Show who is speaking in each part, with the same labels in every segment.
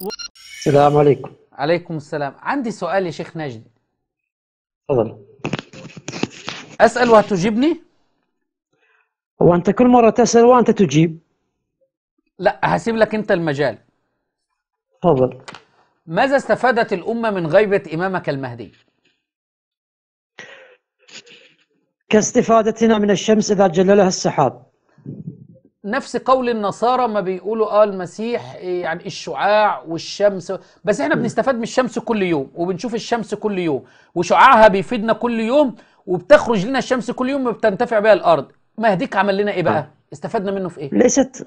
Speaker 1: و...
Speaker 2: السلام عليكم
Speaker 1: عليكم السلام عندي سؤال يا شيخ نجد تفضل أسأل وهتجيبني
Speaker 2: وأنت كل مرة تسأل وأنت تجيب
Speaker 1: لا هسيب لك أنت المجال تفضل ماذا استفادت الأمة من غيبة إمامك المهدي
Speaker 2: كاستفادتنا من الشمس إذا جللها السحاب
Speaker 1: نفس قول النصارى ما بيقولوا اه المسيح آه. إيه، يعني الشعاع والشمس بس احنا بنستفاد من الشمس كل يوم وبنشوف الشمس كل يوم وشعاعها بيفيدنا كل يوم وبتخرج لنا الشمس كل يوم وبتنتفع بها الارض مهديك عمل لنا ايه بقى آه. استفدنا منه في ايه
Speaker 2: ليست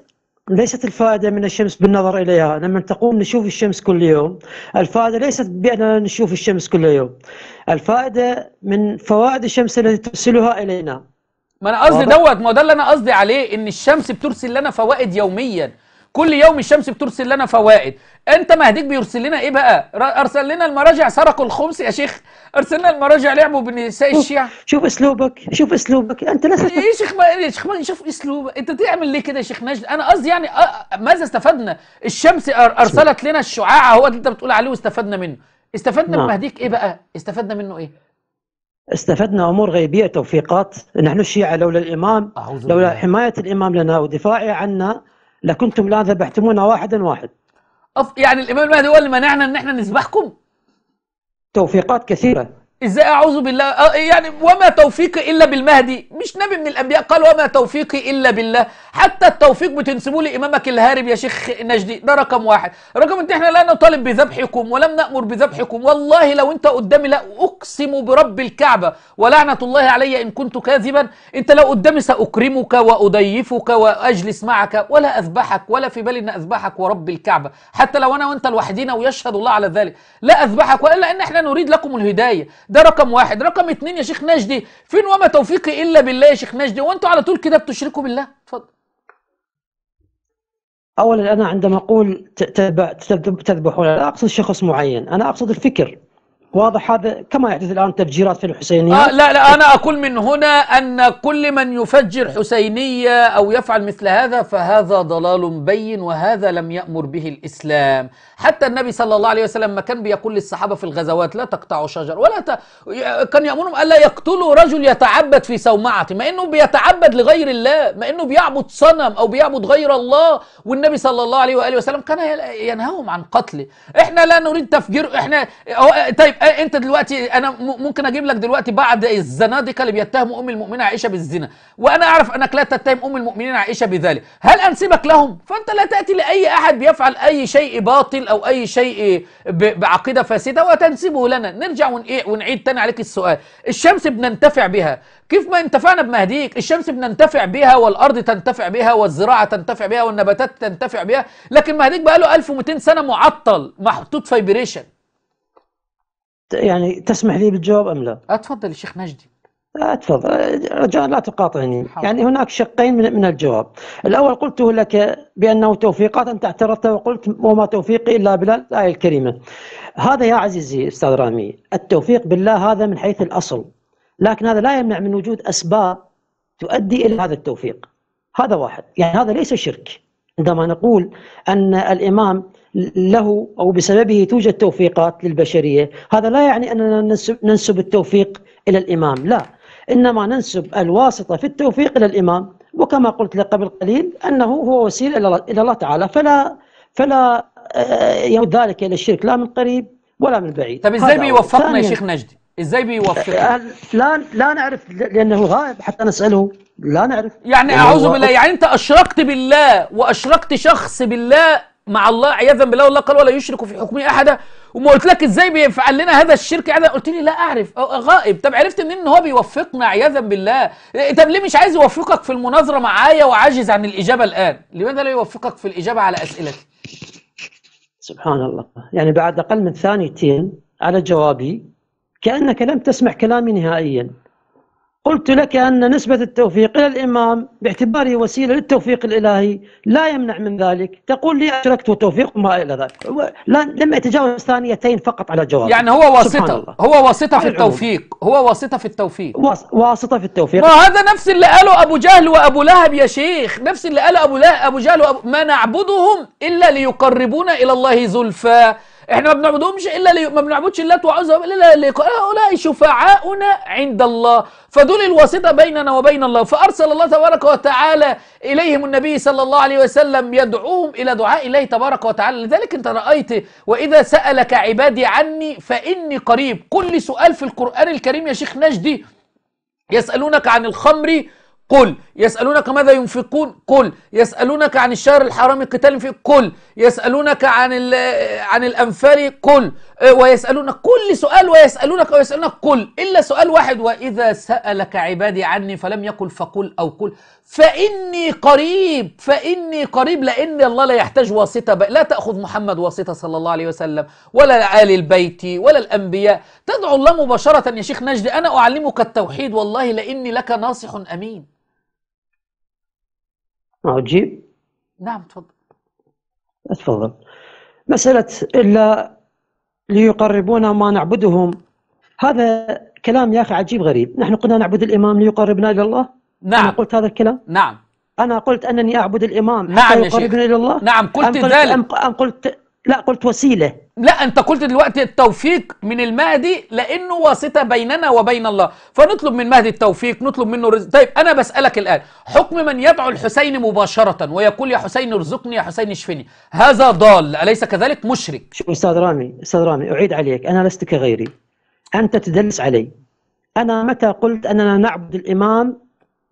Speaker 2: ليست الفائدة من الشمس بالنظر إليها لما تقوم نشوف الشمس كل يوم الفائدة ليست بأننا نشوف الشمس كل يوم الفائدة من فوائد الشمس التي ترسلها إلينا
Speaker 1: ما انا قصدي دوت ما هو ده اللي انا قصدي عليه ان الشمس بترسل لنا فوائد يوميا كل يوم الشمس بترسل لنا فوائد انت مهديك بيرسل لنا ايه بقى ارسل لنا المراجع سرقوا الخمس يا شيخ ارسل لنا المراجع لعبوا بنساء الشيعة
Speaker 2: شوف اسلوبك شوف اسلوبك انت لا ايه
Speaker 1: يا شيخ إيه يا شيخ شوف اسلوبك انت تعمل ليه كده يا شيخ نجد انا قصدي يعني ماذا استفدنا الشمس ارسلت لنا الشعاع هو اللي انت بتقول عليه واستفدنا منه استفدنا من نعم. مهديك ايه بقى استفدنا منه ايه
Speaker 2: استفدنا امور غيبيه توفيقات نحن الشيعه لولا الامام لولا حمايه الامام لنا ودفاعه عنا لكنتم لا ذبحتمونا واحدا واحد
Speaker 1: أف... يعني الامام المهدي هو اللي منعنا ان احنا نذبحكم
Speaker 2: توفيقات كثيره
Speaker 1: ازاي اعوذ بالله يعني وما توفيقي الا بالمهدي مش نبي من الانبياء قال وما توفيقي الا بالله حتى التوفيق بتنسبوه لامامك الهارب يا شيخ نجدي ده رقم واحد رقم اتنين احنا لا نطالب بذبحكم ولم نامر بذبحكم والله لو انت قدامي لا اقسم برب الكعبه ولعنه الله علي ان كنت كاذبا انت لو قدامي ساكرمك واضيفك واجلس معك ولا اذبحك ولا في بالي ان اذبحك ورب الكعبه حتى لو انا وانت لوحدينا ويشهد الله على ذلك لا اذبحك والا ان احنا نريد لكم الهدايه ده رقم واحد رقم اتنين يا شيخ نجدي فين وما توفيقي الا بالله يا شيخ نجدي وانتوا على طول كده بتشركوا بالله اتفضل
Speaker 2: اولا انا عندما اقول تذبحون لا اقصد شخص معين انا اقصد الفكر واضح هذا كما يحدث الآن تفجيرات في الحسينية آه لا لا أنا
Speaker 1: أقول من هنا أن كل من يفجر حسينية أو يفعل مثل هذا فهذا ضلال بين وهذا لم يأمر به الإسلام حتى النبي صلى الله عليه وسلم ما كان بيقول للصحابة في الغزوات لا تقطعوا شجر ولا ت... كان يأمرهم ألا يقتلوا رجل يتعبد في صومعه ما أنه بيتعبد لغير الله ما أنه بيعبد صنم أو بيعبد غير الله والنبي صلى الله عليه وآله وسلم كان ينهاهم عن قتله إحنا لا نريد تفجير إحنا طيب إيه، انت دلوقتي انا ممكن اجيب لك دلوقتي بعض الزنادقه اللي بيتهموا ام المؤمنين عائشه بالزنا وانا اعرف انك لا تتهم ام المؤمنين عائشه بذلك هل انسبك لهم فانت لا تاتي لاي احد بيفعل اي شيء باطل او اي شيء إيه، بعقيده فاسده وتنسبه لنا نرجع إيه، ونعيد تاني عليك السؤال الشمس بننتفع بها كيف ما انتفعنا بمهديك الشمس بننتفع بها والارض تنتفع بها والزراعه تنتفع بها والنباتات تنتفع بها لكن مهديك بقى له 1200 سنه معطل محطوط فايبريشن
Speaker 2: يعني تسمح لي بالجواب ام لا؟
Speaker 1: اتفضل آه، يا شيخ مجدي
Speaker 2: آه، تفضل آه، رجاء لا تقاطعني يعني هناك شقين من, من الجواب الأول قلت لك بأنه توفيقات أنت اعترضت وقلت وما توفيقي إلا بالله الآية الكريمة هذا يا عزيزي أستاذ رامي التوفيق بالله هذا من حيث الأصل لكن هذا لا يمنع من وجود أسباب تؤدي إلى هذا التوفيق هذا واحد يعني هذا ليس شرك عندما نقول أن الإمام له او بسببه توجد توفيقات للبشريه، هذا لا يعني اننا ننسب, التوفيق الى الامام، لا، انما ننسب الواسطه في التوفيق الى الامام، وكما قلت لك قبل قليل انه هو وسيله الى الله تعالى، فلا فلا آه، يعود ذلك الى الشرك لا من قريب ولا من بعيد. طيب ازاي بيوفقنا يا شيخ
Speaker 1: نجدي؟ ازاي بيوفقنا؟ آه،
Speaker 2: لا لا نعرف لانه غائب حتى نساله لا نعرف يعني اعوذ بالله يعني
Speaker 1: انت اشركت بالله واشركت شخص بالله مع الله عياذا بالله والله قال ولا يشرك في حكمه احدا وما قلت لك ازاي بيفعل لنا هذا الشرك احدا قلت لي لا اعرف غائب طب عرفت منين ان هو بيوفقنا عياذا بالله إيه، طب ليه مش عايز يوفقك في المناظره معايا وعاجز عن الاجابه الان لماذا لا يوفقك في الاجابه على اسئلتي
Speaker 2: سبحان الله يعني بعد اقل من ثانيتين على جوابي كانك لم تسمع كلامي نهائيا قلت لك أن نسبة التوفيق إلى الإمام باعتباره وسيلة للتوفيق الإلهي لا يمنع من ذلك تقول لي أشركت توفيق وما إلى ذلك لم يتجاوز ثانيتين فقط على جواب يعني هو واسطة هو واسطة في التوفيق
Speaker 1: هو واسطة في التوفيق واسطة في التوفيق ما هذا نفس اللي قاله أبو جهل وأبو لهب يا شيخ نفس اللي قاله أبو, لهب أبو جهل وأبو ما نعبدهم إلا ليقربونا إلى الله زلفى احنا ما بنعبدهمش الا لي... ما بنعبدش اللات وعزى الا لي... هؤلاء شفعاؤنا عند الله فدول الواسطه بيننا وبين الله فارسل الله تبارك وتعالى اليهم النبي صلى الله عليه وسلم يدعوهم الى دعاء الله تبارك وتعالى لذلك انت رايت واذا سالك عبادي عني فاني قريب كل سؤال في القران الكريم يا شيخ نجدي يسالونك عن الخمر قل يسألونك ماذا ينفقون كل يسألونك عن الشهر الحرام قتال فيه كل يسألونك عن عن الأنفال كل أه، ويسألونك كل سؤال ويسألونك ويسألونك كل إلا سؤال واحد وإذا سألك عبادي عني فلم يقل فقل أو كل فإني قريب فإني قريب لأن الله لا يحتاج واسطة لا تأخذ محمد واسطة صلى الله عليه وسلم ولا آل البيت ولا الأنبياء تدعو الله مباشرة يا شيخ نجدي أنا أعلمك التوحيد والله لإني لك ناصح أمين أو نعم تفضل
Speaker 2: تفضل مسألة إلا ليقربونا ما نعبدهم هذا كلام يا أخي عجيب غريب نحن قلنا نعبد الإمام ليقربنا إلى الله نعم أنا قلت هذا الكلام نعم أنا قلت أنني أعبد الإمام نعم يقربني إلى الله نعم قلت أم قلت ذلك أم قلت لا قلت
Speaker 1: وسيلة لا أنت قلت دلوقتي التوفيق من المهدي لأنه واسطة بيننا وبين الله فنطلب من مهدي التوفيق نطلب منه رزق طيب أنا بسألك الآن حكم من يدعو الحسين مباشرة ويقول يا حسين ارزقني يا حسين اشفني هذا ضال أليس كذلك مشرك
Speaker 2: أستاذ رامي أستاذ رامي أعيد عليك أنا لست كغيري أنت تدلس علي أنا متى قلت أننا نعبد الإمام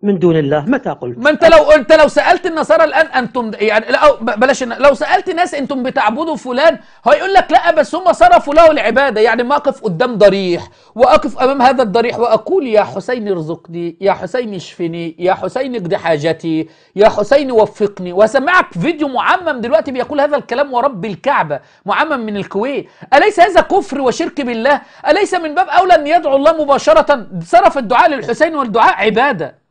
Speaker 2: من دون الله متى قلت ما انت لو انت
Speaker 1: لو سالت النصارى الان انتم يعني لا بلاش لو سالت ناس انتم بتعبدوا فلان هيقول لك لا بس هم صرفوا له العباده يعني ما اقف قدام ضريح واقف امام هذا الضريح واقول يا حسين ارزقني يا حسين اشفني يا حسين اقض حاجتي يا حسين وفقني وسمعك فيديو معمم دلوقتي بيقول هذا الكلام ورب الكعبه معمم من الكويت اليس هذا كفر وشرك بالله اليس من باب اولى ان يدعو الله مباشره صرف الدعاء للحسين والدعاء عباده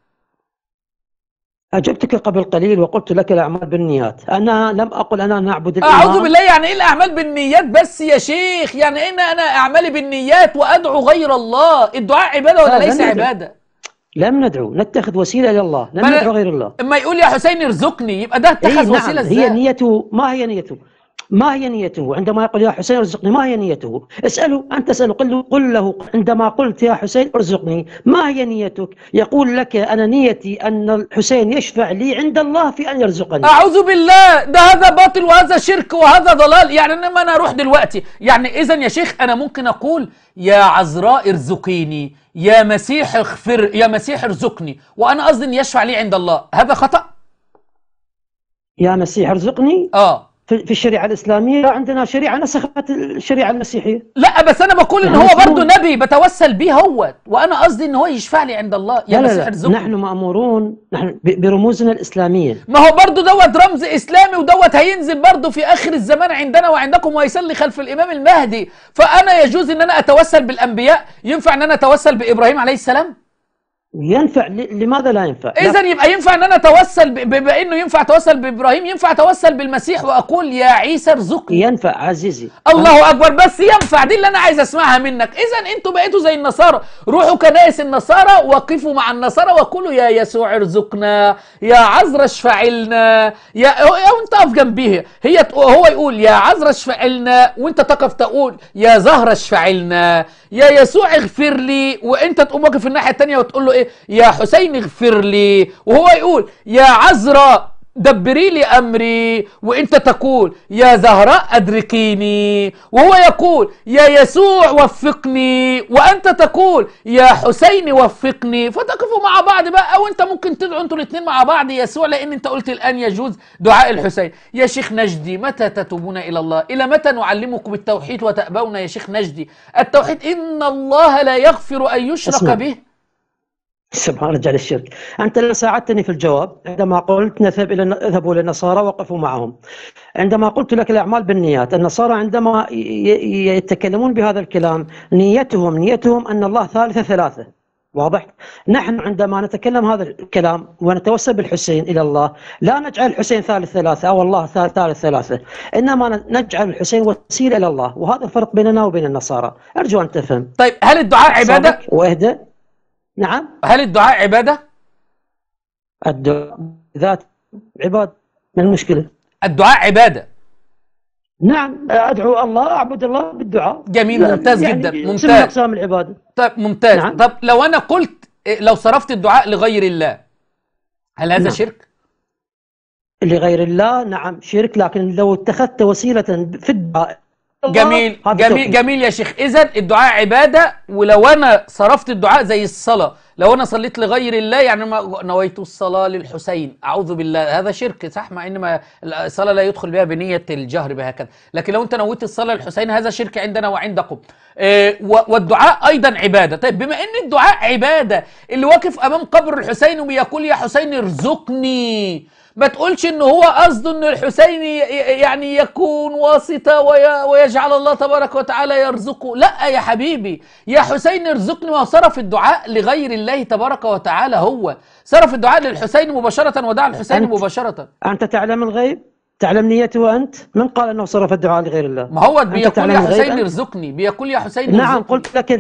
Speaker 2: أجبتك قبل قليل وقلت لك الأعمال بالنيات أنا لم أقل أنا نعبد الإمام أعوذ بالله
Speaker 1: يعني إيه الأعمال بالنيات بس يا شيخ يعني إيه أنا أعمالي بالنيات وأدعو غير الله الدعاء عبادة ولا ليس ندعو. عبادة
Speaker 2: لم ندعو نتخذ وسيلة إلى الله لم ندعو غير الله
Speaker 1: أما يقول يا حسين ارزقني يبقى ده اتخذ إيه نعم. وسيلة إزاي هي
Speaker 2: نيته ما هي نيته ما هي نيته عندما يقول يا حسين ارزقني ما هي نيته اسأله أنت تسأله قل له, قل له عندما قلت يا حسين ارزقني ما هي نيتك يقول لك أنا نيتي أن الحسين يشفع لي عند الله في أن يرزقني أعوذ بالله ده هذا باطل وهذا شرك وهذا ضلال يعني إنما
Speaker 1: أنا أروح دلوقتي يعني إذا يا شيخ أنا ممكن أقول يا عذراء ارزقيني يا مسيح اغفر يا مسيح ارزقني وأنا قصدي يشفع لي عند الله هذا خطأ
Speaker 2: يا مسيح ارزقني اه في الشريعه الاسلاميه لا عندنا شريعه نسخت الشريعه المسيحيه لا
Speaker 1: بس انا بقول ان هو برضه
Speaker 2: نبي بتوسل بيه هو
Speaker 1: وانا قصدي ان هو يشفع لي عند الله يا لا مسيح ارزقني نحن
Speaker 2: مامورون نحن برموزنا الاسلاميه
Speaker 1: ما هو برضه دوت رمز اسلامي ودوت هينزل برضه في اخر الزمان عندنا وعندكم ويصلي خلف الامام المهدي فانا يجوز ان انا اتوسل بالانبياء ينفع ان انا اتوسل بابراهيم عليه السلام
Speaker 2: ينفع لماذا لا ينفع؟ اذا
Speaker 1: يبقى ينفع ان انا اتوسل بما انه ينفع اتوسل بابراهيم ينفع اتوسل بالمسيح واقول يا عيسى ارزقني
Speaker 2: ينفع عزيزي
Speaker 1: الله اكبر بس ينفع دي اللي انا عايز اسمعها منك اذا انتوا بقيتوا زي النصارى روحوا كنائس النصارى وقفوا مع النصارى وقولوا يا يسوع ارزقنا يا عذرا اشفع لنا يا وانت تقف اقف جنبيها هي هو يقول يا عذرا اشفع لنا وانت تقف تقول يا زهره اشفع لنا يا يسوع اغفر لي وانت تقوم واقف الناحيه الثانيه وتقول له ايه يا حسين اغفر لي وهو يقول يا عزراء دبري لي أمري وإنت تقول يا زهراء أدركيني وهو يقول يا يسوع وفقني وأنت تقول يا حسين وفقني فتقفوا مع بعض بقى وأنت ممكن تدعوا أنتوا الاثنين مع بعض يسوع لأن أنت قلت الآن يجوز دعاء الحسين يا شيخ نجدي متى تتوبون إلى الله إلى متى نعلمكم التوحيد وتأبون يا شيخ نجدي التوحيد إن الله لا يغفر أن يشرك به
Speaker 2: سبحان رجع للشرك أنت لن ساعدتني في الجواب عندما قلت نذهب إلى اذهبوا إلى النصارى وقفوا معهم عندما قلت لك الأعمال بالنيات النصارى عندما يتكلمون بهذا الكلام نيتهم نيتهم أن الله ثالثة ثلاثة واضح؟ نحن عندما نتكلم هذا الكلام ونتوسل بالحسين إلى الله لا نجعل الحسين ثالث ثلاثة أو الله ثالث ثلاثة إنما نجعل الحسين وسيلة إلى الله وهذا الفرق بيننا وبين النصارى أرجو أن تفهم طيب هل الدعاء عبادة؟ واهدأ نعم هل الدعاء عبادة؟ الدعاء ذات عبادة ما المشكلة؟ الدعاء عبادة نعم أدعو الله أعبد الله بالدعاء جميل يعني ممتاز يعني جدا ممتاز من أقسام العبادة طيب ممتاز نعم.
Speaker 1: طب لو أنا قلت لو صرفت الدعاء لغير الله هل هذا نعم. شرك؟
Speaker 2: لغير الله نعم شرك لكن لو اتخذت وسيلة في الدعاء جميل جميل
Speaker 1: جميل يا شيخ اذا الدعاء عباده ولو انا صرفت الدعاء زي الصلاه لو انا صليت لغير الله يعني ما نويت الصلاه للحسين اعوذ بالله هذا شرك صح مع ان ما الصلاه لا يدخل بها بنيه الجهر بهكذا لكن لو انت نويت الصلاه للحسين هذا شرك عندنا وعندكم إيه والدعاء ايضا عباده طيب بما ان الدعاء عباده اللي واقف امام قبر الحسين وبيقول يا حسين ارزقني ما تقولش ان هو قصده ان الحسين يعني يكون واسطه ويجعل الله تبارك وتعالى يرزقه لا يا حبيبي يا حسين ارزقني وصرف الدعاء لغير الله تبارك وتعالى هو صرف الدعاء للحسين مباشره ودعا الحسين أنت
Speaker 2: مباشره انت تعلم الغيب تعلم نيته انت من قال انه صرف الدعاء لغير الله ما هو بيقول يا حسين
Speaker 1: ارزقني بيقول يا حسين نعم
Speaker 2: قلت لك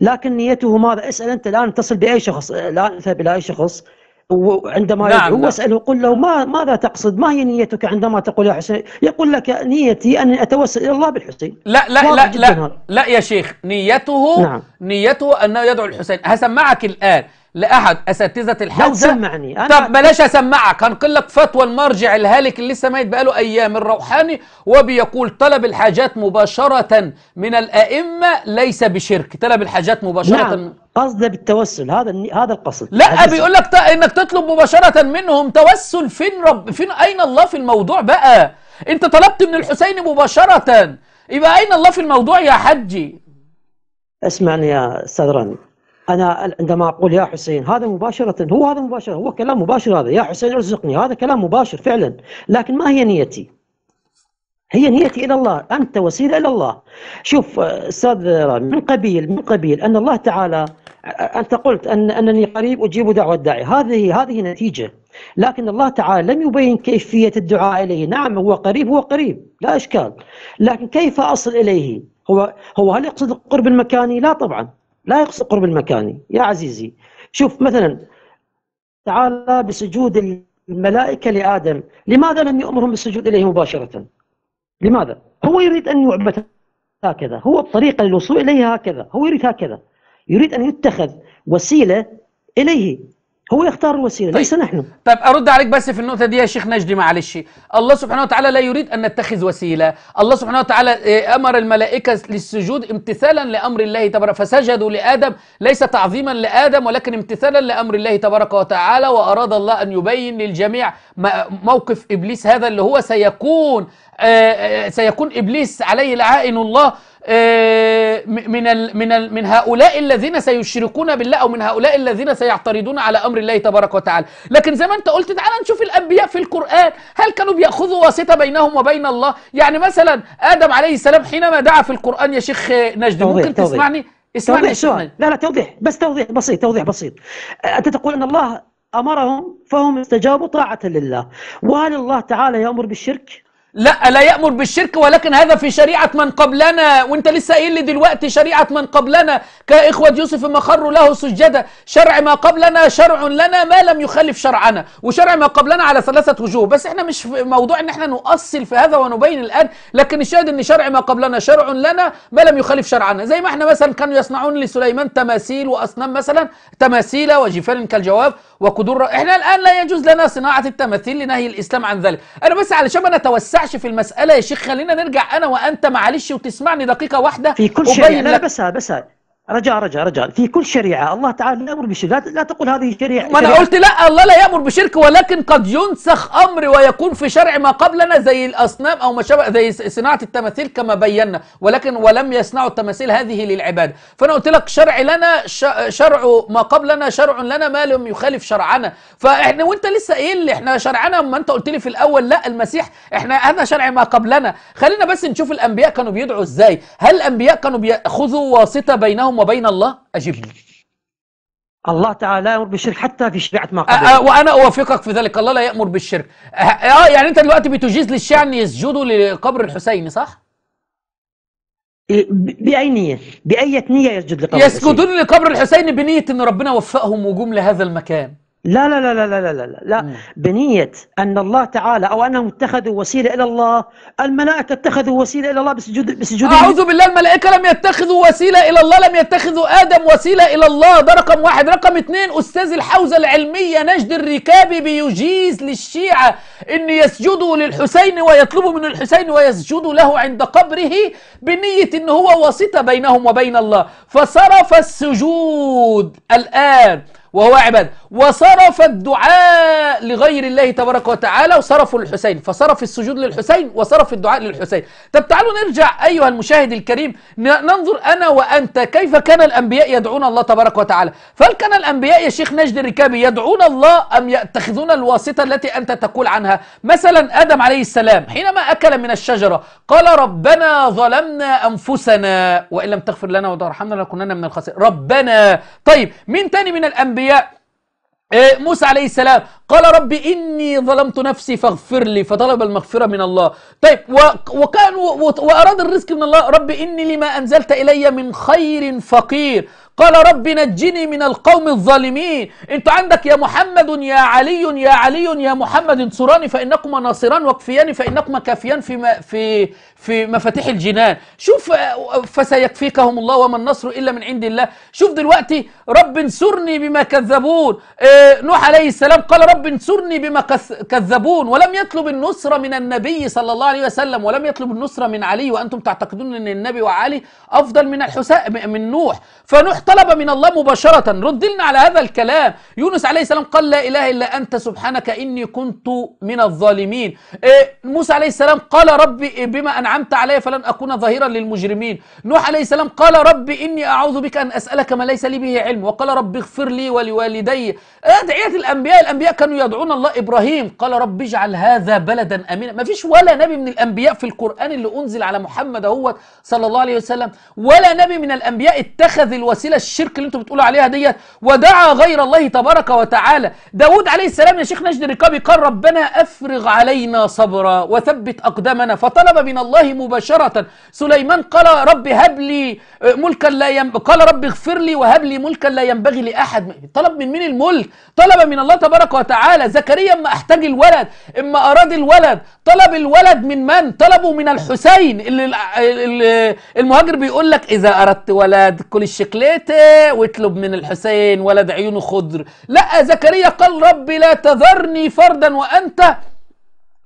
Speaker 2: لكن نيته ماذا اسال انت الان اتصل باي شخص الان اذهب الى اي شخص وعندما نعم يدعو نعم. واساله قل له ما ماذا تقصد؟ ما هي نيتك عندما تقول يا حسين؟ يقول لك نيتي اني اتوسل الى الله بالحسين. لا لا لا لا,
Speaker 1: لا يا شيخ نيته نعم. نيته انه يدعو الحسين، هسمعك الان لاحد اساتذه الحجه لو سمعني أنا طب بلاش اسمعك هنقل لك فتوى المرجع الهالك اللي لسه ميت بقاله ايام الروحاني وبيقول طلب الحاجات مباشره من الائمه ليس بشرك، طلب الحاجات مباشره نعم.
Speaker 2: قصده بالتوسل هذا هذا القصد لا بيقول
Speaker 1: لك انك تطلب مباشره منهم توسل فين رب فين اين الله في الموضوع بقى انت طلبت من الحسين مباشره يبقى اين الله في الموضوع يا حجي
Speaker 2: اسمعني يا استاذ راني انا عندما اقول يا حسين هذا مباشره هو هذا مباشره هو كلام مباشر هذا يا حسين ارزقني هذا كلام مباشر فعلا لكن ما هي نيتي هي نيتي إلى الله أنت وسيلة إلى الله شوف آه، أستاذ من قبيل من قبيل أن الله تعالى آه، أنت قلت أن أنني قريب أجيب دعوة الداعي هذه هذه نتيجة لكن الله تعالى لم يبين كيفية الدعاء إليه نعم هو قريب هو قريب لا إشكال لكن كيف أصل إليه هو هو هل يقصد القرب المكاني لا طبعا لا يقصد القرب المكاني يا عزيزي شوف مثلا تعالى بسجود الملائكة لآدم لماذا لم يامرهم بالسجود إليه مباشرة لماذا؟ هو يريد أن يعبد هكذا هو الطريقة للوصول إليه هكذا هو يريد هكذا يريد أن يتخذ وسيلة إليه هو يختار الوسيله طيب. ليس نحن طيب ارد عليك بس في
Speaker 1: النقطه دي يا شيخ نجدي معلش الله سبحانه وتعالى لا يريد ان نتخذ وسيله الله سبحانه وتعالى آه، امر الملائكه للسجود امتثالا لامر الله تبارك فسجدوا لادم ليس تعظيما لادم ولكن امتثالا لامر الله تبارك وتعالى واراد الله ان يبين للجميع موقف ابليس هذا اللي هو سيكون آه، آه، سيكون ابليس عليه لعائن الله آه، من من من هؤلاء الذين سيشركون بالله او من هؤلاء الذين سيعترضون على امر الله تبارك وتعالى، لكن زي ما انت قلت تعالى نشوف الانبياء في القران، هل كانوا بياخذوا واسطه بينهم وبين الله؟ يعني مثلا ادم عليه السلام حينما دعا في القران يا شيخ نجد توضيح ممكن توضيح تسمعني؟ اسمعني توضيح سؤال
Speaker 2: لا لا توضيح بس توضيح بسيط توضيح بسيط انت تقول ان الله امرهم فهم استجابوا طاعه لله، وهل الله تعالى يامر بالشرك؟ لا لا يأمر بالشرك ولكن هذا في شريعة
Speaker 1: من قبلنا وانت لسه قايل لي دلوقتي شريعة من قبلنا كإخوة يوسف ما خروا له سجدا شرع ما قبلنا شرع لنا ما لم يخالف شرعنا وشرع ما قبلنا على ثلاثة وجوه بس احنا مش في موضوع ان احنا نؤصل في هذا ونبين الآن لكن الشاهد ان شرع ما قبلنا شرع لنا ما لم يخالف شرعنا زي ما احنا مثلا كانوا يصنعون لسليمان تماثيل وأصنام مثلا تماثيل وجفان كالجواب وقدور احنا الان لا يجوز لنا صناعه التماثيل لنهي الاسلام عن ذلك انا بس علشان ما نتوسعش في المساله يا شيخ خلينا نرجع انا وانت معلش وتسمعني دقيقه واحده في كل شيء لا
Speaker 2: بس بس رجاء رجاء رجاء في كل شريعه الله تعالى لا يامر بشرك لا تقول هذه شريعه ما انا قلت لا الله لا يامر بشرك ولكن قد ينسخ
Speaker 1: امر ويكون في شرع ما قبلنا زي الاصنام او ما شابه زي صناعه التماثيل كما بينا ولكن ولم يصنعوا التماثيل هذه للعباده فانا قلت لك شرع لنا شرع ما قبلنا شرع لنا ما لم يخالف شرعنا فاحنا وانت لسه ايه اللي احنا شرعنا ما انت قلت لي في الاول لا المسيح احنا هذا شرع ما قبلنا خلينا بس نشوف الانبياء كانوا بيدعوا ازاي هل الانبياء كانوا بياخذوا واسطه بينهم بينهم وبين الله أجبني الله تعالى يأمر بالشرك حتى في شريعة ما قبل أه وأنا أوافقك في ذلك الله لا يأمر بالشرك أه, آه, آه، يعني أنت دلوقتي بتجيز للشيعة أن يسجدوا لقبر الحسين صح؟
Speaker 2: إيه، بأي نية؟ بأي نية يسجد لقبر الحسين؟ يسجدون
Speaker 1: لقبر الحسين بنية
Speaker 2: أن ربنا وفقهم وجوم لهذا المكان لا لا لا لا لا لا لا, لا. بنية أن الله تعالى أو أنهم اتخذوا وسيلة إلى الله الملائكة اتخذوا وسيلة إلى الله بسجود بسجود أعوذ
Speaker 1: بالله الملائكة لم يتخذوا وسيلة إلى الله لم يتخذوا آدم وسيلة إلى الله ده رقم واحد رقم اثنين أستاذ الحوزة العلمية نجد الركابي بيجيز للشيعة أن يسجدوا للحسين ويطلبوا من الحسين ويسجدوا له عند قبره بنية أن هو واسطة بينهم وبين الله فصرف السجود الآن وهو عباد وصرف الدعاء لغير الله تبارك وتعالى وصرفوا للحسين فصرف السجود للحسين وصرف الدعاء للحسين طب تعالوا نرجع أيها المشاهد الكريم ننظر أنا وأنت كيف كان الأنبياء يدعون الله تبارك وتعالى فهل كان الأنبياء يا شيخ نجد الركابي يدعون الله أم يتخذون الواسطة التي أنت تقول عنها مثلا آدم عليه السلام حينما أكل من الشجرة قال ربنا ظلمنا أنفسنا وإن لم تغفر لنا وترحمنا لكننا من الخاسرين ربنا طيب مين تاني من الأنبياء إيه، موسى عليه السلام قال رب إني ظلمت نفسي فاغفر لي فطلب المغفرة من الله طيب وكان وأراد الرزق من الله رب إني لما أنزلت إلي من خير فقير قال رب نجني من القوم الظالمين انت عندك يا محمد يا علي يا علي يا محمد انصراني فانكما ناصران واكفيان فانكما كافيان في في في مفاتيح الجنان شوف فسيكفيكهم الله وما النصر الا من عند الله شوف دلوقتي رب انصرني بما كذبون إيه، نوح عليه السلام قال رب انصرني بما كذبون ولم يطلب النصرة من النبي صلى الله عليه وسلم ولم يطلب النصرة من علي وانتم تعتقدون ان النبي وعلي افضل من الحسين من نوح فنوح طلب من الله مباشرة رد لنا على هذا الكلام يونس عليه السلام قال لا إله إلا أنت سبحانك إني كنت من الظالمين إيه، موسى عليه السلام قال ربي إيه، بما أنعمت علي فلن أكون ظهيرا للمجرمين نوح عليه السلام قال ربي إني أعوذ بك أن أسألك ما ليس لي به علم وقال ربي اغفر لي ولوالدي إيه، أدعية الأنبياء الأنبياء كانوا يدعون الله إبراهيم قال رب اجعل هذا بلدا أمينا ما فيش ولا نبي من الأنبياء في القرآن اللي أنزل على محمد هو صلى الله عليه وسلم ولا نبي من الأنبياء اتخذ الوسيلة الشرك اللي انتم بتقولوا عليها ديت ودعا غير الله تبارك وتعالى داود عليه السلام يا شيخ نجد الرقابي قال ربنا أفرغ علينا صبرا وثبت أقدامنا فطلب من الله مباشرة سليمان قال رب هب لي ملكا لا ينب... قال رب اغفر لي وهب لي ملكا لا ينبغي لأحد طلب من مين الملك طلب من الله تبارك وتعالى زكريا اما احتاج الولد اما أراد الولد طلب الولد من من طلبه من الحسين اللي المهاجر بيقول لك إذا أردت ولد كل الشكلات انت واطلب من الحسين ولد عيونه خضر لا زكريا قال رب لا تذرني فردا وانت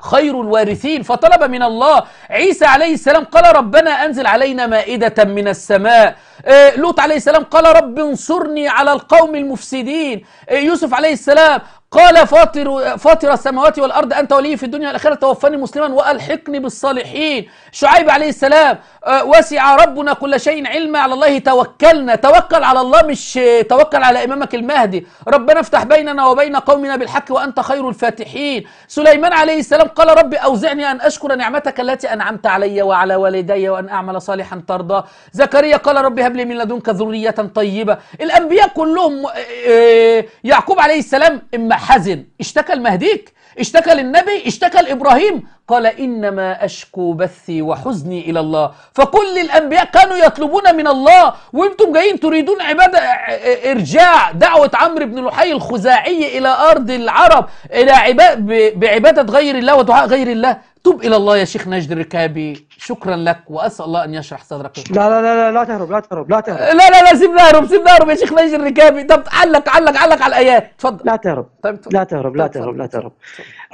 Speaker 1: خير الوارثين فطلب من الله عيسى عليه السلام قال ربنا أنزل علينا مائدة من السماء آه، لوط عليه السلام قال رب انصرني على القوم المفسدين آه، يوسف عليه السلام قال فاطر فاطر السماوات والارض انت ولي في الدنيا والاخره توفني مسلما والحقني بالصالحين شعيب عليه السلام آه، وسع ربنا كل شيء علما على الله توكلنا توكل على الله مش توكل على امامك المهدي ربنا افتح بيننا وبين قومنا بالحق وانت خير الفاتحين سليمان عليه السلام قال ربي اوزعني ان اشكر نعمتك التي انعمت علي وعلى والدي وان اعمل صالحا ترضى زكريا قال ربي هب لي من لدنك ذريه طيبه الانبياء كلهم آه، آه، يعقوب عليه السلام اما حزن اشتكى المهديك اشتكى للنبي اشتكى لابراهيم قال انما اشكو بثي وحزني الى الله فكل الانبياء كانوا يطلبون من الله وانتم جايين تريدون عباده اه، اه، ارجاع دعوه عمرو بن لحي الخزاعي الى ارض العرب الى عباد بعباده غير الله ودعاء غير الله تب إلى الله يا شيخ نجد الركابي شكرا لك وأسأل الله أن
Speaker 2: يشرح صدرك لا لا لا لا لا تهرب لا تهرب لا تهرب لا
Speaker 1: لا لا سيب أهرب سيب أهرب يا شيخ نجد الركابي
Speaker 2: طب علق علق علق على الآيات تفضل لا تهرب طيب لا تهرب لا تهرب لا تهرب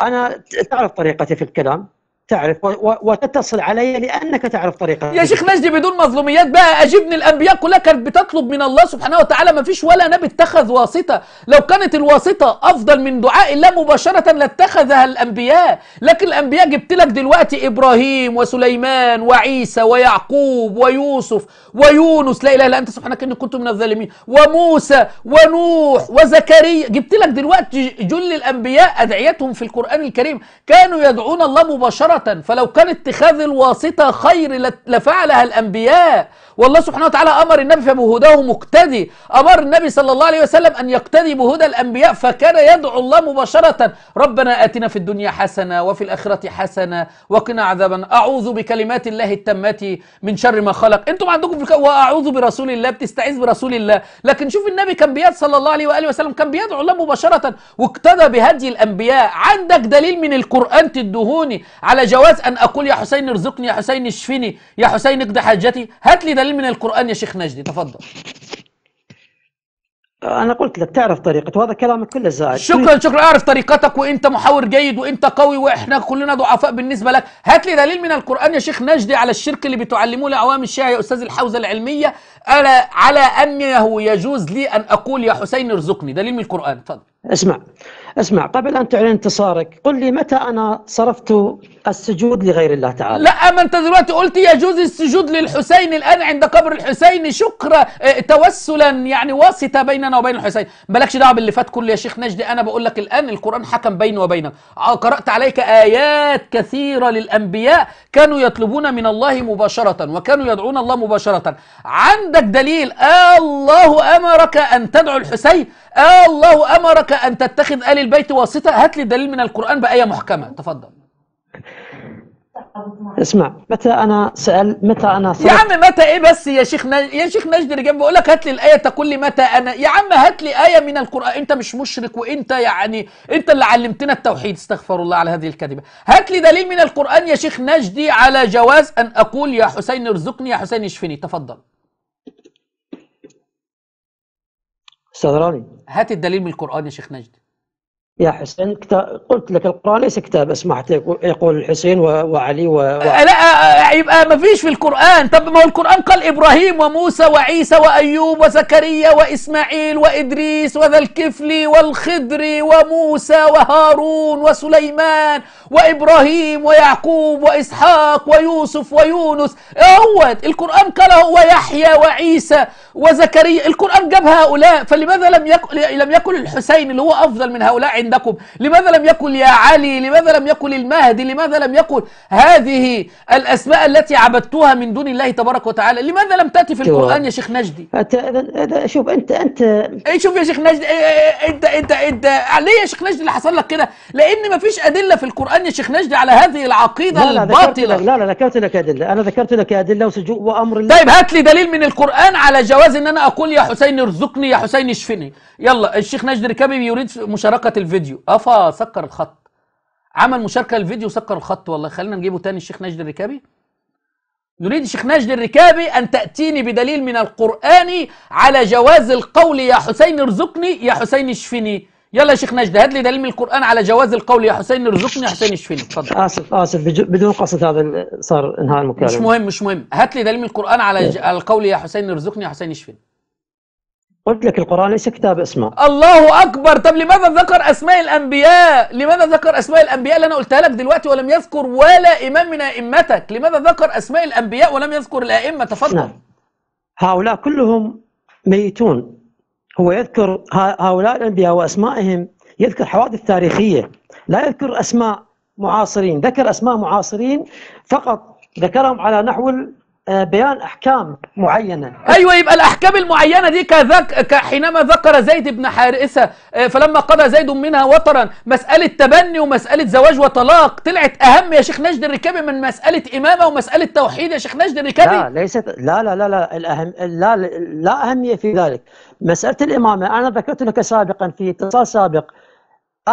Speaker 2: أنا تعرف طريقتي في الكلام تعرف وتتصل علي لانك تعرف طريقه يا
Speaker 1: شيخ مجدي بدون مظلوميات بقى اجبني الانبياء كلها كانت بتطلب من الله سبحانه وتعالى ما فيش ولا نبي اتخذ واسطه لو كانت الواسطه افضل من دعاء الله مباشره لاتخذها الانبياء لكن الانبياء جبت لك دلوقتي ابراهيم وسليمان وعيسى ويعقوب ويوسف ويونس لا اله الا انت سبحانك اني كنت من الظالمين وموسى ونوح وزكريا جبت لك دلوقتي جل الانبياء ادعيتهم في القران الكريم كانوا يدعون الله مباشره فلو كان اتخاذ الواسطة خير لفعلها الأنبياء والله سبحانه وتعالى أمر النبي فبهداه مقتدي أمر النبي صلى الله عليه وسلم أن يقتدي بهدى الأنبياء فكان يدعو الله مباشرة ربنا آتنا في الدنيا حسنة وفي الآخرة حسنة وقنا عذابا أعوذ بكلمات الله التامة من شر ما خلق أنتم عندكم في وأعوذ برسول الله بتستعيذ برسول الله لكن شوف النبي كان بيد صلى الله عليه وآله وسلم كان بيدعو الله مباشرة واقتدى بهدي الأنبياء عندك دليل من القرآن تدهوني على جواز أن أقول يا حسين ارزقني يا حسين اشفني يا حسين اقضي حاجتي هات لي دليل من القرآن يا شيخ نجدي تفضل
Speaker 2: أنا قلت لك تعرف طريقته وهذا كلامك كله زائد شكرا
Speaker 1: شكرا أعرف طريقتك وأنت محاور جيد وأنت قوي وإحنا كلنا ضعفاء بالنسبة لك هات لي دليل من القرآن يا شيخ نجدي على الشرك اللي بتعلموه لعوام الشيعة يا أستاذ الحوزة العلمية على أنه يجوز لي أن أقول يا حسين ارزقني دليل من القرآن تفضل
Speaker 2: اسمع اسمع قبل ان تعلن انتصارك قل لي متى انا صرفت السجود لغير الله تعالى
Speaker 1: لا ما انت دلوقتي قلت يجوز السجود للحسين الان عند قبر الحسين شكرا آه، توسلا يعني واسطه بيننا وبين الحسين مالكش دعوه باللي فات كله يا شيخ نجدي انا بقول لك الان القران حكم بيني وبينك آه، قرات عليك ايات كثيره للانبياء كانوا يطلبون من الله مباشره وكانوا يدعون الله مباشره عندك دليل آه الله امرك ان تدعو الحسين آه الله امرك ان تتخذ ال البيت واسطة هات لي دليل من القرآن بآية محكمة تفضل
Speaker 2: اسمع متى انا سال متى انا صرت يا عم
Speaker 1: متى ايه بس يا شيخ نج... يا شيخ نجد رجب بقول لك هات لي الايه تقول لي متى انا يا عم هات لي ايه من القران انت مش مشرك وانت يعني انت اللي علمتنا التوحيد استغفر الله على هذه الكذبه هات لي دليل من القران يا شيخ نجدي على جواز ان اقول يا حسين ارزقني يا حسين اشفني تفضل استاذ رامي هات الدليل من القران يا شيخ نجدي
Speaker 2: يا حسين كتاب قلت لك القران ليس كتاب اسمعت يقول الحسين وعلي و... لا يبقى
Speaker 1: ما فيش في القران طب ما هو القران قال ابراهيم وموسى وعيسى وايوب وزكريا واسماعيل وادريس وذا الكفل والخضر وموسى وهارون وسليمان وابراهيم ويعقوب واسحاق ويوسف ويونس اهوت القران قال هو يحيى وعيسى وزكريا القرآن جاب هؤلاء فلماذا لم يكن لم يكن الحسين اللي هو أفضل من هؤلاء عندكم لماذا لم يكن يا علي لماذا لم يكن المهدي لماذا لم يكن هذه الأسماء التي عبدتوها من دون الله تبارك وتعالى لماذا لم تأتي في القرآن يا شيخ نجدي
Speaker 2: شوف أنت أنت
Speaker 1: أي شوف يا شيخ نجدي إيه، إيه، إيه، أنت أنت أنت ليه يا شيخ نجدي اللي حصل لك كده لأن ما فيش أدلة في القرآن يا شيخ نجدي على هذه العقيدة لا لا الباطلة
Speaker 2: لا لا ذكرت لك أدلة أنا ذكرت لك أدلة وسجوء وأمر طيب هات لي دليل
Speaker 1: من القرآن على جواب جواز ان انا اقول يا حسين ارزقني يا حسين اشفني يلا الشيخ نجد ركابي يريد مشاركه الفيديو افا سكر الخط عمل مشاركه الفيديو سكر الخط والله خلينا نجيبه تاني الشيخ نجد الركابي نريد الشيخ نجد الركابي ان تاتيني بدليل من القران على جواز القول يا حسين ارزقني يا حسين اشفني يلا يا شيخ نجد هات لي دليل من القران على جواز القول يا حسين ارزقني يا
Speaker 2: حسين اشفني اتفضل اسف اسف بدون قصد هذا صار انهاء المكالمه مش
Speaker 1: مهم مش مهم هات لي دليل من القران على إيه. ج... القول يا حسين ارزقني يا حسين اشفني
Speaker 2: قلت لك القرآن ليس كتاب أسماء
Speaker 1: الله أكبر طب لماذا ذكر أسماء الأنبياء لماذا ذكر أسماء الأنبياء اللي أنا قلتها لك دلوقتي ولم يذكر ولا إمام من أئمتك لماذا ذكر أسماء الأنبياء ولم يذكر الأئمة تفضل نعم.
Speaker 2: هؤلاء كلهم ميتون هو يذكر هؤلاء الأنبياء وأسمائهم يذكر حوادث تاريخية لا يذكر أسماء معاصرين ذكر أسماء معاصرين فقط ذكرهم على نحو آه، بيان احكام معينه
Speaker 1: ايوه يبقى الاحكام المعينه دي كذك حينما ذكر زيد بن حارثه آه، فلما قضى زيد منها وطرا مساله تبني ومساله زواج وطلاق طلعت اهم يا شيخ نجد الركابي من مساله امامه ومساله توحيد يا شيخ نجد الركابي لا
Speaker 2: ليست لا لا لا لا الاهم لا لا اهميه في ذلك مساله الامامه انا ذكرت لك سابقا في اتصال سابق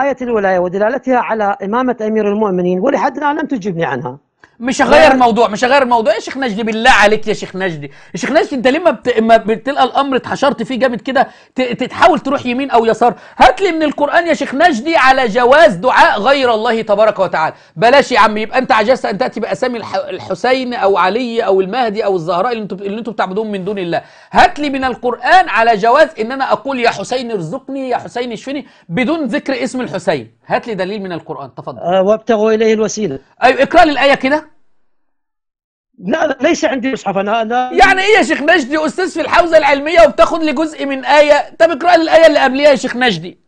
Speaker 2: آية الولاية ودلالتها على إمامة أمير المؤمنين ولحد الآن لم تجبني عنها
Speaker 1: مش هغير الموضوع مش هغير الموضوع يا شيخ نجدي بالله عليك يا شيخ نجدي يا شيخ نجدي انت ليه ما بت... ما بتلقى الامر اتحشرت فيه جامد كده ت... تتحاول تروح يمين او يسار هات لي من القران يا شيخ نجدي على جواز دعاء غير الله تبارك وتعالى بلاش يا عم يبقى انت عجزت ان تاتي باسامي الح... الحسين او علي او المهدي او الزهراء اللي انتوا اللي انتوا بتعبدوهم من دون الله هات لي من القران على جواز ان انا اقول يا حسين ارزقني يا حسين اشفني بدون ذكر اسم الحسين هات لي دليل من القران تفضل
Speaker 2: أه وابتغوا اليه الوسيله
Speaker 1: ايوه اقرا لي الايه كده لا ليس عندي مصحف انا انا يعني ايه يا شيخ نجدي استاذ في الحوزه العلميه وبتاخد لي جزء من ايه طب اقرا لي الايه اللي قبليها يا شيخ نجدي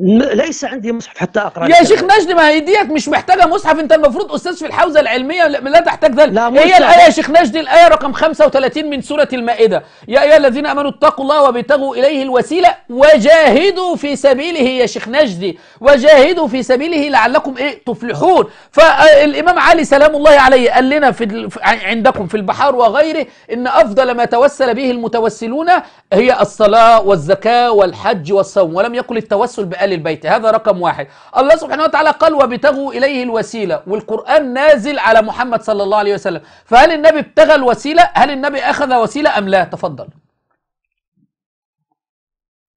Speaker 2: ليس عندي مصحف حتى اقرا يا شيخ
Speaker 1: نجدي ما هي ديت مش محتاجه مصحف انت المفروض استاذ في الحوزه العلميه لا تحتاج ذلك لا هي الايه يا شيخ نجدي الايه رقم 35 من سوره المائده يا ايها الذين امنوا اتقوا الله وابتغوا اليه الوسيله وجاهدوا في سبيله يا شيخ نجدي وجاهدوا في سبيله لعلكم ايه تفلحون فالامام علي سلام الله عليه قال لنا في عندكم في البحار وغيره ان افضل ما توسل به المتوسلون هي الصلاه والزكاه والحج والصوم ولم يقل التوسل بأ لأهل البيت هذا رقم واحد الله سبحانه وتعالى قال وبتغوا إليه الوسيلة والقرآن نازل على محمد صلى الله عليه وسلم فهل النبي ابتغى الوسيلة هل النبي أخذ وسيلة أم لا تفضل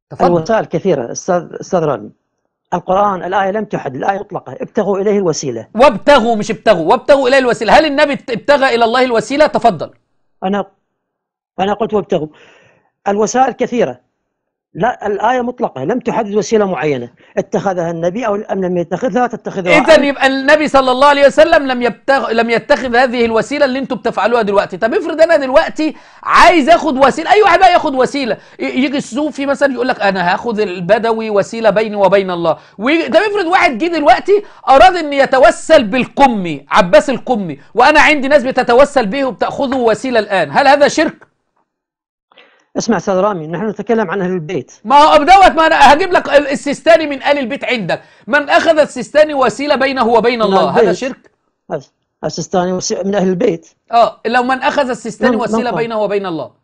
Speaker 2: تفضل الوسائل أيوة، كثيرة أستاذ أستاذ رامي القرآن الآية لم تحد الآية مطلقة ابتغوا إليه الوسيلة وابتغوا مش ابتغوا وابتغوا إليه الوسيلة هل النبي ابتغى إلى الله الوسيلة تفضل أنا أنا قلت وابتغوا الوسائل كثيرة لا الآية مطلقة لم تحدد وسيلة معينة اتخذها النبي أو أم لم يتخذها تتخذها
Speaker 1: إذا يبقى النبي صلى الله عليه وسلم لم يبتغ... لم يتخذ هذه الوسيلة اللي أنتم بتفعلوها دلوقتي طب افرض أنا دلوقتي عايز آخد وسيلة أي واحد بقى ياخد وسيلة يجي الصوفي مثلا يقول لك أنا هاخد البدوي وسيلة بيني وبين الله ويجي... طب افرض واحد جه دلوقتي أراد أن يتوسل بالقمي عباس القمي وأنا عندي ناس بتتوسل به وبتأخذه وسيلة الآن هل هذا شرك؟
Speaker 2: اسمع استاذ رامي نحن نتكلم عن اهل البيت
Speaker 1: ما هو دوت ما انا هجيب لك السيستاني من ال البيت عندك من اخذ السيستاني وسيله بينه وبين الله هذا
Speaker 2: شرك السيستاني من اهل البيت
Speaker 1: اه لو من اخذ السيستاني من... وسيله من... بينه وبين الله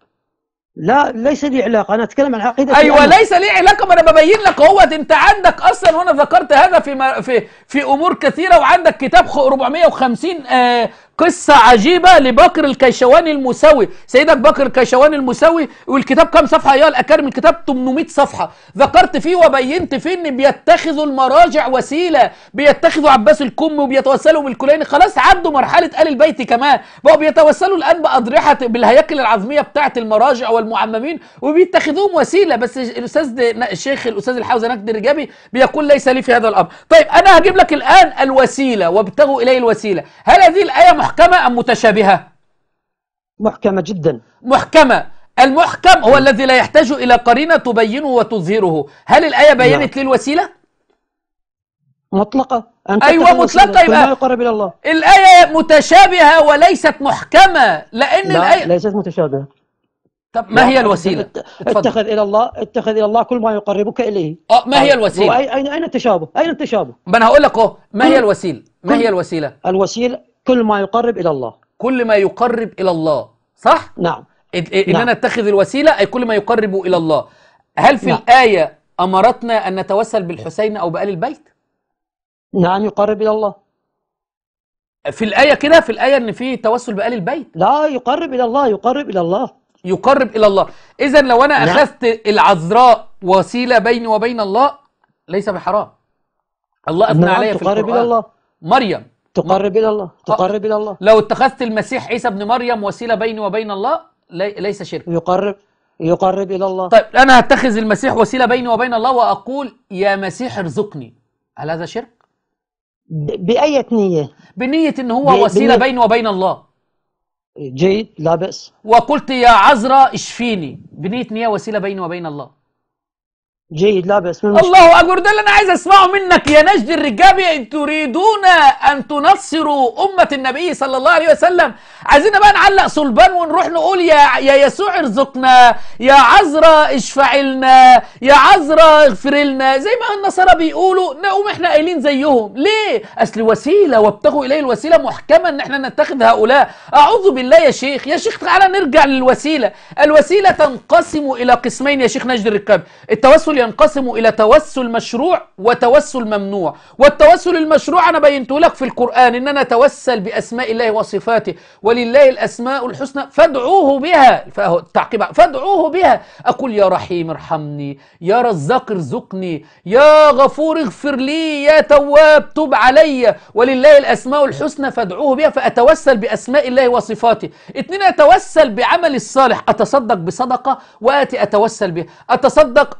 Speaker 2: لا ليس لي علاقه انا اتكلم عن عقيده ايوه الأمر.
Speaker 1: ليس لي علاقه ما انا ببين لك هو انت عندك اصلا وانا ذكرت هذا في في في امور كثيره وعندك كتاب 450 آه قصة عجيبة لبكر الكيشواني المساوي سيدك بكر الكيشواني المساوي والكتاب كم صفحة يا الأكارم الكتاب 800 صفحة ذكرت فيه وبينت فيه إن بيتخذوا المراجع وسيلة بيتخذوا عباس الكم وبيتوسلوا بالكليني خلاص عدوا مرحلة آل البيت كمان بقوا بيتوسلوا الآن بأضرحة بالهياكل العظمية بتاعة المراجع والمعممين وبيتخذوهم وسيلة بس الأستاذ الشيخ الأستاذ الحوزة نجد الرجابي بيقول ليس لي في هذا الأمر طيب أنا هجيب لك الآن الوسيلة وابتغوا إليه الوسيلة هل هذه الآية محكمة أم متشابهة؟ محكمة جدا محكمة المحكم هو نعم. الذي لا يحتاج إلى قرينة تبينه وتظهره هل الآية بينت نعم. للوسيلة؟ مطلقة
Speaker 2: أن أيوة مطلقة يبقى ما يقرب إلى الله
Speaker 1: الآية متشابهة وليست محكمة لأن لا الآية
Speaker 2: ليست متشابهة
Speaker 1: طب ما هي الوسيلة؟
Speaker 2: اتخذ إلى الله اتخذ إلى الله كل ما يقربك إليه اه ما هي الوسيلة؟ أين أين التشابه؟ أين التشابه؟ ما أنا هقول لك أهو ما هي الوسيلة؟ ما هي الوسيلة؟ الوسيلة كل ما يقرب إلى الله كل ما يقرب
Speaker 1: إلى الله صح؟ نعم إن نعم. أنا أتخذ الوسيلة أي كل ما يقرب إلى الله هل في نعم. الآية أمرتنا أن نتوسل بالحسين أو بآل البيت؟ نعم يقرب إلى الله في الآية كده في الآية إن في توسل بآل البيت لا يقرب إلى الله يقرب إلى الله يقرب إلى الله إذا لو أنا نعم. أخذت العذراء وسيلة بيني وبين الله ليس بحرام الله أثنى نعم علي في القرآن إلى الله. مريم تقرب إلى الله آه. تقرب إلى الله لو اتخذت المسيح عيسى ابن مريم وسيلة بيني وبين الله ليس شرك يقرب يقرب إلى الله طيب أنا اتخذ المسيح وسيلة بيني وبين الله وأقول يا مسيح ارزقني هل هذا شرك؟
Speaker 2: بأية نية؟ بنية إن هو وسيلة بنية... بيني
Speaker 1: وبين الله جيد لا بأس وقلت يا عذراء اشفيني بنية نية وسيلة بيني وبين الله
Speaker 2: جيد لا بأس الله أكبر ده اللي أنا عايز
Speaker 1: أسمعه منك يا نجد الرجابي إن تريدون أن تنصروا أمة النبي صلى الله عليه وسلم عايزين بقى نعلق صلبان ونروح نقول يا يا يسوع ارزقنا يا عذراء اشفعي لنا يا عذراء اغفري لنا زي ما النصارى بيقولوا نقوم إحنا قايلين زيهم ليه؟ أصل وسيلة وابتغوا إليه الوسيلة محكمة إن إحنا نتخذ هؤلاء أعوذ بالله يا شيخ يا شيخ تعالى نرجع للوسيلة الوسيلة تنقسم إلى قسمين يا شيخ نجد الرجابي التوسل التوسل ينقسم إلى توسل مشروع وتوسل ممنوع والتوسل المشروع أنا بينته لك في القرآن إن أنا أتوسل بأسماء الله وصفاته ولله الأسماء الحسنى فادعوه بها التعقيب فادعوه بها أقول يا رحيم ارحمني يا رزاق ارزقني يا غفور اغفر لي يا تواب تب علي ولله الأسماء الحسنى فادعوه بها فأتوسل بأسماء الله وصفاته اتنين أتوسل بعمل الصالح أتصدق بصدقة وآتي أتوسل بها أتصدق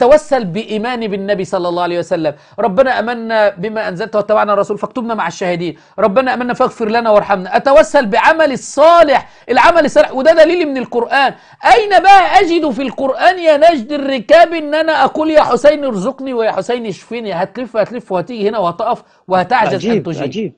Speaker 1: نتوسل بإيمان بالنبي صلى الله عليه وسلم ربنا أمنا بما أنزلت واتبعنا الرسول فاكتبنا مع الشاهدين ربنا أمنا فاغفر لنا وارحمنا أتوسل بعمل الصالح العمل الصالح وده دليل من القرآن أين بقى أجد في القرآن يا نجد الركاب إن أنا أقول يا حسين ارزقني ويا حسين اشفيني هتلف هتلف وهتيجي هنا وهتقف
Speaker 2: وهتعجز عجيب أن تجيب عجيب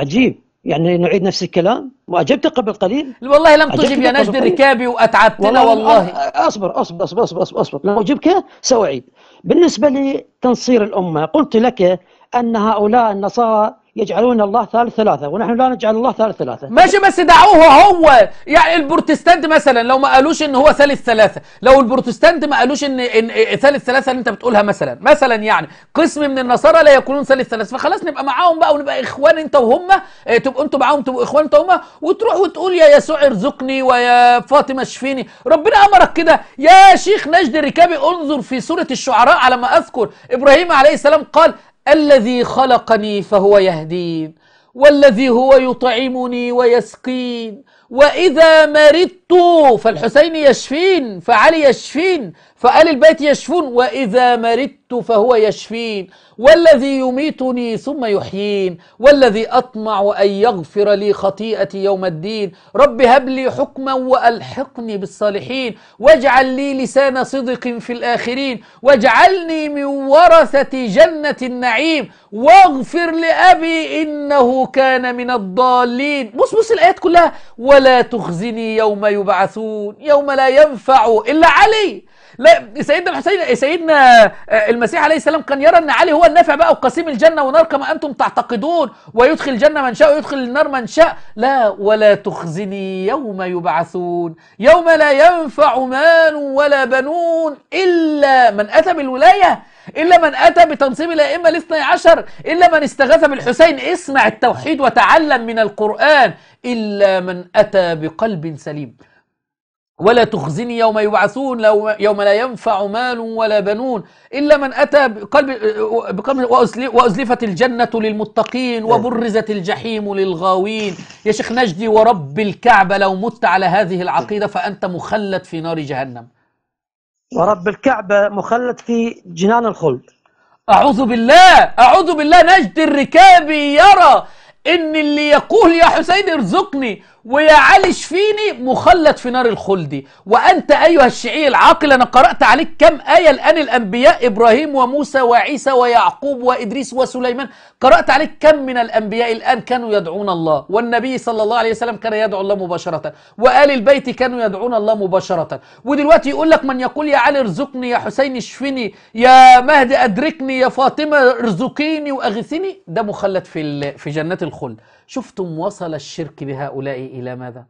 Speaker 2: عجيب يعني نعيد نفس الكلام واجبت قبل قليل والله لم تجب يا نجد الركابي واتعبتنا والله, اصبر اصبر اصبر اصبر اصبر, أصبر. لو اجبك ساعيد بالنسبه لتنصير الامه قلت لك ان هؤلاء النصارى يجعلون الله ثالث ثلاثة ونحن لا نجعل الله ثالث ثلاثة ماشي
Speaker 1: بس دعوه هو يعني البروتستانت مثلا لو ما قالوش ان هو ثالث ثلاثة لو البروتستانت ما قالوش ان, إن ثالث ثلاثة اللي انت بتقولها مثلا مثلا يعني قسم من النصارى لا يكونون ثالث ثلاثة فخلاص نبقى معاهم بقى ونبقى اخوان انت وهم آه، تبقوا انتوا معاهم تبقوا اخوان انت وهم وتروح وتقول يا يسوع ارزقني ويا فاطمة اشفيني ربنا امرك كده يا شيخ نجد الركابي انظر في سورة الشعراء على ما اذكر ابراهيم عليه السلام قال الذي خلقني فهو يهدين والذي هو يطعمني ويسقين واذا مرضت مت فالحسين يشفين فعلي يشفين فآل البيت يشفون وإذا مرضت فهو يشفين والذي يميتني ثم يحيين والذي أطمع أن يغفر لي خطيئتي يوم الدين رب هب لي حكما وألحقني بالصالحين واجعل لي لسان صدق في الآخرين واجعلني من ورثة جنة النعيم واغفر لأبي إنه كان من الضالين بص بص الآيات كلها ولا تخزني يوم يبعثون يوم لا ينفع إلا علي لا سيدنا الحسين سيدنا آه، المسيح عليه السلام كان يرى ان علي هو النافع بقى وقسيم الجنه والنار كما انتم تعتقدون ويدخل الجنه من شاء ويدخل النار من شاء لا ولا تخزني يوم يبعثون يوم لا ينفع مال ولا بنون الا من اتى بالولايه إلا من أتى بتنصيب الأئمة الاثني عشر إلا من استغاث بالحسين اسمع التوحيد وتعلم من القرآن إلا من أتى بقلب سليم ولا تخزني يوم يبعثون يوم لا ينفع مال ولا بنون إلا من أتى بقلب, بقلب وأزلفت الجنة للمتقين آه. وبرزت الجحيم للغاوين يا شيخ نجدي ورب الكعبة لو مت على هذه العقيدة فأنت مخلد في نار جهنم
Speaker 2: ورب الكعبة مخلد في جنان الخلد أعوذ بالله أعوذ بالله نجد
Speaker 1: الركابي يرى ان اللي يقول يا حسين ارزقني علي فيني مخلد في نار الخلد وأنت أيها الشيعي العاقل أنا قرأت عليك كم آية الآن الأنبياء إبراهيم وموسى وعيسى ويعقوب وإدريس وسليمان قرأت عليك كم من الأنبياء الآن كانوا يدعون الله والنبي صلى الله عليه وسلم كان يدعو الله مباشرة وآل البيت كانوا يدعون الله مباشرة ودلوقتي يقول لك من يقول يا علي ارزقني يا حسين اشفني يا مهدي أدركني يا فاطمة ارزقيني وأغثني ده مخلد في في جنات الخلد شفتم وصل الشرك بهؤلاء إلى ماذا؟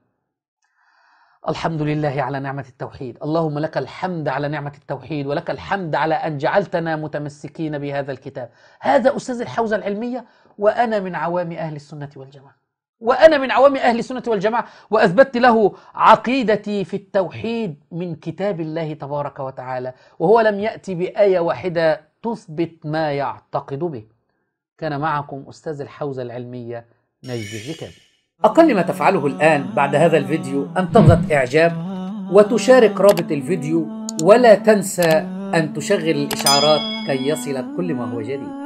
Speaker 1: الحمد لله على نعمة التوحيد اللهم لك الحمد على نعمة التوحيد ولك الحمد على أن جعلتنا متمسكين بهذا الكتاب هذا أستاذ الحوزة العلمية وأنا من عوام أهل السنة والجماعة وأنا من عوام أهل السنة والجماعة وأثبتت له عقيدتي في التوحيد من كتاب الله تبارك وتعالى وهو لم يأتي بآية واحدة تثبت ما يعتقد به كان معكم أستاذ الحوزة العلمية نجد الركاب أقل ما تفعله الآن بعد هذا الفيديو أن تضغط إعجاب وتشارك رابط الفيديو ولا تنسى
Speaker 2: أن تشغل الإشعارات كي يصلك كل ما هو جديد